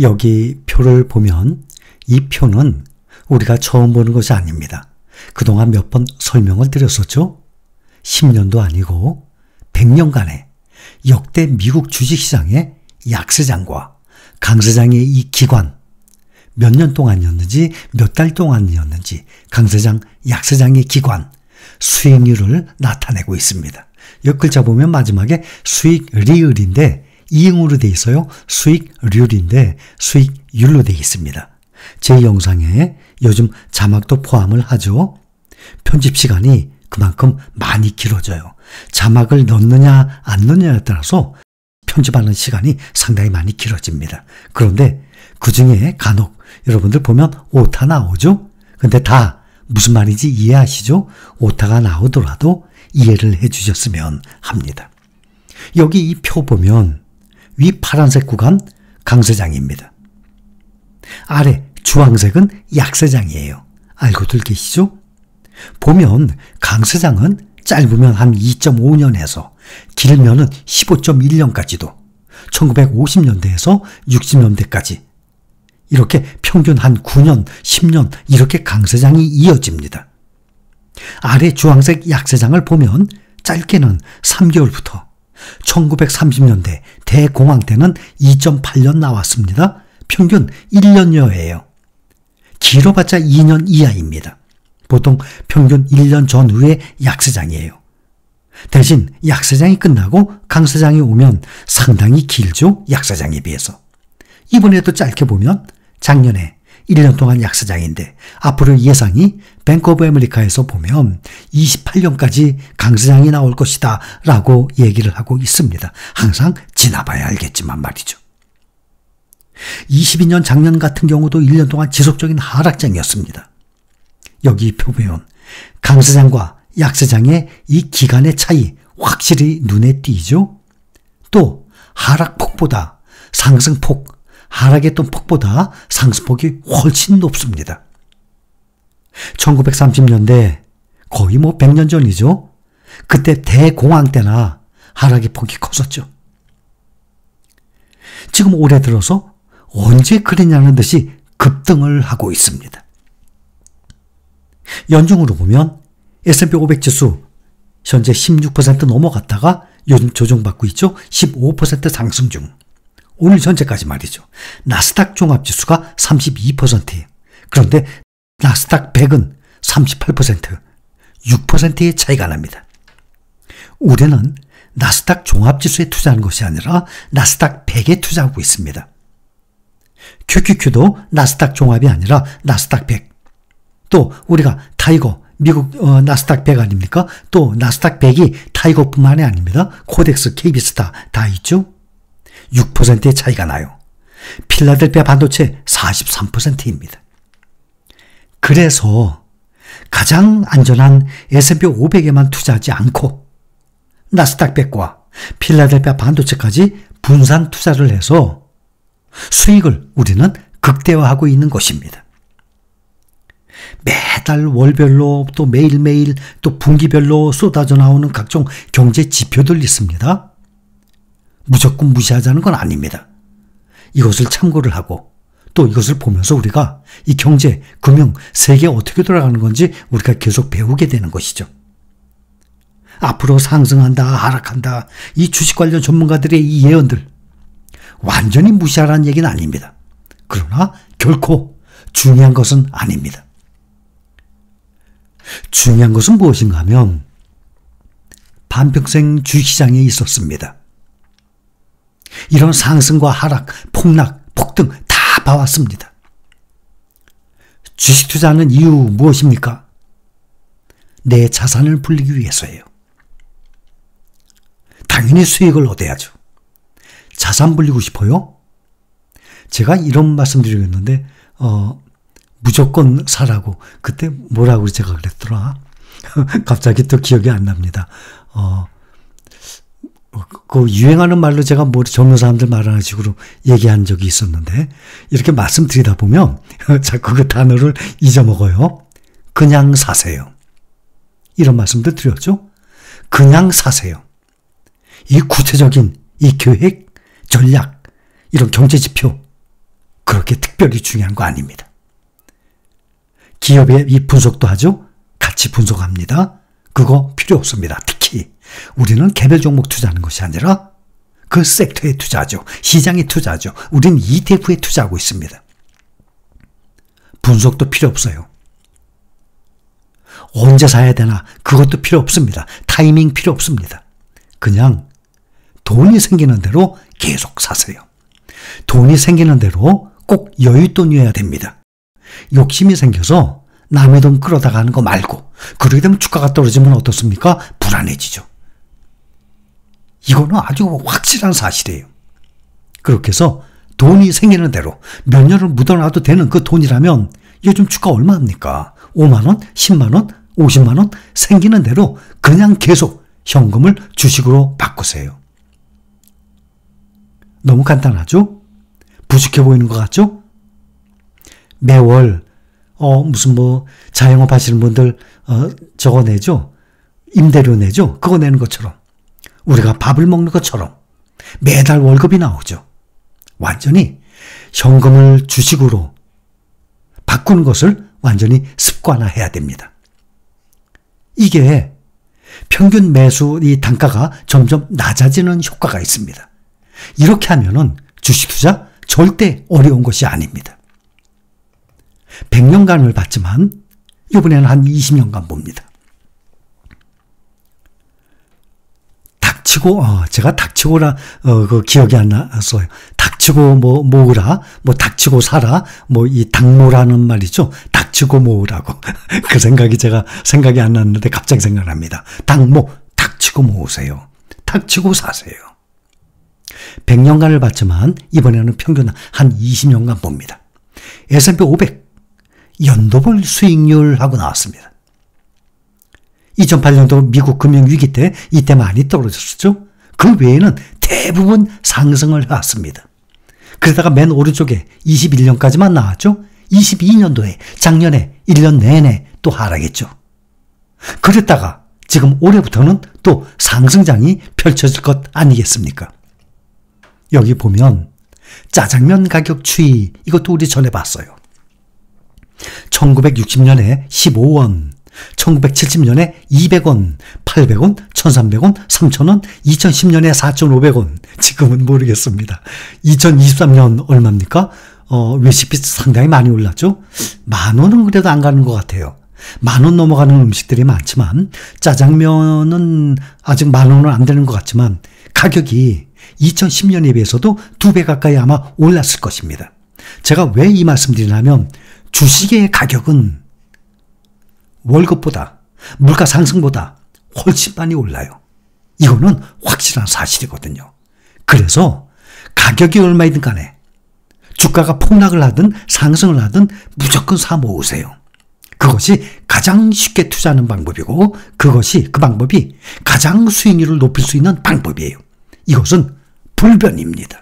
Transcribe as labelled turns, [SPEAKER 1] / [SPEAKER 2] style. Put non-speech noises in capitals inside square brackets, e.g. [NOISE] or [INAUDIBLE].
[SPEAKER 1] 여기 표를 보면 이 표는 우리가 처음 보는 것이 아닙니다. 그동안 몇 번 설명을 드렸었죠? 10년도 아니고 100년간의 역대 미국 주식시장의 약세장과 강세장의 이 기관, 몇 년 동안이었는지 몇 달 동안이었는지 강세장, 약세장의 기관, 수익률을 나타내고 있습니다. 옆 글자 보면 마지막에 수익 리을인데 이응으로 돼 있어요. 수익률인데 수익률로 돼 있습니다. 제 영상에 요즘 자막도 포함을 하죠. 편집 시간이 그만큼 많이 길어져요. 자막을 넣느냐 안 넣느냐에 따라서 편집하는 시간이 상당히 많이 길어집니다. 그런데 그 중에 간혹 여러분들 보면 오타 나오죠? 근데 다 무슨 말인지 이해하시죠? 오타가 나오더라도 이해를 해 주셨으면 합니다. 여기 이 표 보면 위 파란색 구간 강세장입니다. 아래 주황색은 약세장이에요. 알고들 계시죠? 보면 강세장은 짧으면 한 2.5년에서 길면은 15.1년까지도 1950년대에서 60년대까지 이렇게 평균 한 9년, 10년 이렇게 강세장이 이어집니다. 아래 주황색 약세장을 보면 짧게는 3개월부터 1930년대 대공황 때는 2.8년 나왔습니다. 평균 1년여예요. 길어봤자 2년 이하입니다. 보통 평균 1년 전후에 약세장이에요. 대신 약세장이 끝나고 강세장이 오면 상당히 길죠. 약세장에 비해서. 이번에도 짧게 보면 작년에 1년 동안 약사장인데 앞으로 예상이 뱅크 오브 에메리카에서 보면 28년까지 강세장이 나올 것이다 라고 얘기를 하고 있습니다. 항상 지나봐야 알겠지만 말이죠. 22년 작년 같은 경우도 1년 동안 지속적인 하락장이었습니다. 여기 표면 강세장과 약사장의 이 기간의 차이 확실히 눈에 띄죠? 또 하락폭보다 상승폭 하락했던 폭보다 상승폭이 훨씬 높습니다. 1930년대 거의 뭐 100년 전이죠. 그때 대공황 때나 하락의 폭이 컸었죠. 지금 올해 들어서 언제 그랬냐는 듯이 급등을 하고 있습니다. 연중으로 보면 S&P 500 지수 현재 16% 넘어갔다가 요즘 조정받고 있죠. 15% 상승 중. 오늘 전체까지 말이죠. 나스닥 종합지수가 32%예요. 그런데 나스닥 100은 38%, 6%의 차이가 납니다. 우리는 나스닥 종합지수에 투자하는 것이 아니라 나스닥 100에 투자하고 있습니다. QQQ도 나스닥 종합이 아니라 나스닥 100. 또 우리가 타이거, 미국 어, 나스닥 100 아닙니까? 또 나스닥 100이 타이거뿐만이 아닙니다. 코덱스, KB스타 다 있죠? 6%의 차이가 나요. 필라델피아 반도체 43%입니다. 그래서 가장 안전한 S&P 500에만 투자하지 않고 나스닥 100과 필라델피아 반도체까지 분산 투자를 해서 수익을 우리는 극대화하고 있는 것입니다. 매달 월별로 또 매일매일 또 분기별로 쏟아져 나오는 각종 경제 지표들 있습니다. 무조건 무시하자는 건 아닙니다. 이것을 참고를 하고 또 이것을 보면서 우리가 이 경제, 금융, 세계 어떻게 돌아가는 건지 우리가 계속 배우게 되는 것이죠. 앞으로 상승한다, 하락한다, 이 주식 관련 전문가들의 이 예언들 완전히 무시하라는 얘기는 아닙니다. 그러나 결코 중요한 것은 아닙니다. 중요한 것은 무엇인가 하면 반평생 주식시장에 있었습니다. 이런 상승과 하락, 폭락, 폭등 다 봐왔습니다. 주식 투자는 이유 무엇입니까? 내 자산을 불리기 위해서예요. 당연히 수익을 얻어야죠. 자산 불리고 싶어요? 제가 이런 말씀 드리겠는데, 어, 무조건 사라고. 그때 뭐라고 제가 그랬더라? [LAUGHS] 갑자기 또 기억이 안 납니다. 어, 뭐 그, 그 유행하는 말로 제가 모르 뭐 젊은 사람들 말하는 식으로 얘기한 적이 있었는데 이렇게 말씀드리다 보면 [LAUGHS] 자꾸 그 단어를 잊어먹어요. 그냥 사세요. 이런 말씀도 드렸죠. 그냥 사세요. 이 구체적인 이 계획, 전략, 이런 경제 지표 그렇게 특별히 중요한 거 아닙니다. 기업의 이 분석도 하죠. 같이 분석합니다. 그거 필요 없습니다. 특히 우리는 개별 종목 투자하는 것이 아니라 그 섹터에 투자하죠. 시장에 투자하죠. 우린 ETF에 투자하고 있습니다. 분석도 필요 없어요. 언제 사야 되나 그것도 필요 없습니다. 타이밍 필요 없습니다. 그냥 돈이 생기는 대로 계속 사세요. 돈이 생기는 대로 꼭 여윳돈이어야 됩니다. 욕심이 생겨서 남의 돈 끌어다 가는 거 말고 그러게 되면 주가가 떨어지면 어떻습니까? 불안해지죠. 이거는 아주 확실한 사실이에요. 그렇게 해서 돈이 생기는 대로 몇 년을 묻어놔도 되는 그 돈이라면 요즘 주가 얼마 입니까 5만원, 10만원, 50만원 생기는 대로 그냥 계속 현금을 주식으로 바꾸세요. 너무 간단하죠? 부족해 보이는 것 같죠? 매월 어 무슨 뭐 자영업 하시는 분들 어 저거 내죠? 임대료 내죠? 그거 내는 것처럼 우리가 밥을 먹는 것처럼 매달 월급이 나오죠. 완전히 현금을 주식으로 바꾸는 것을 완전히 습관화해야 됩니다. 이게 평균 매수 이 단가가 점점 낮아지는 효과가 있습니다. 이렇게 하면은 주식 투자 절대 어려운 것이 아닙니다. 100년간을 봤지만 이번에는 한 20년간 봅니다. 닥치고 어, 제가 닥치고라 어, 그 기억이 안 나서요. 닥치고 뭐 모으라, 뭐 닥치고 살아 뭐이 닥모라는 말이죠. 닥치고 모으라고 [LAUGHS] 그 생각이 제가 생각이 안 났는데 갑자기 생각납니다. 닥모 닥치고 모으세요. 닥치고 사세요. 100년간을 봤지만 이번에는 평균 한 20년간 봅니다. S&P 500 연도별 수익률하고 나왔습니다. 2008년도 미국 금융위기 때 이때 많이 떨어졌었죠. 그 외에는 대부분 상승을 해왔습니다. 그러다가 맨 오른쪽에 21년까지만 나왔죠. 22년도에 작년에 1년 내내 또 하락했죠. 그랬다가 지금 올해부터는 또 상승장이 펼쳐질 것 아니겠습니까? 여기 보면 짜장면 가격 추이 이것도 우리 전에 봤어요. 1960년에 15원, 1970년에 200원, 800원, 1300원, 3000원, 2010년에 4500원. 지금은 모르겠습니다. 2023년 얼마입니까? 어, 외식비 상당히 많이 올랐죠? 만 원은 그래도 안 가는 것 같아요. 만원 넘어가는 음식들이 많지만, 짜장면은 아직 만 원은 안 되는 것 같지만, 가격이 2010년에 비해서도 두 배 가까이 아마 올랐을 것입니다. 제가 왜 이 말씀드리냐면, 주식의 가격은 월급보다 물가 상승보다 훨씬 많이 올라요. 이거는 확실한 사실이거든요. 그래서 가격이 얼마이든 간에 주가가 폭락을 하든 상승을 하든 무조건 사 모으세요. 그것이 가장 쉽게 투자하는 방법이고 그것이 그 방법이 가장 수익률을 높일 수 있는 방법이에요. 이것은 불변입니다.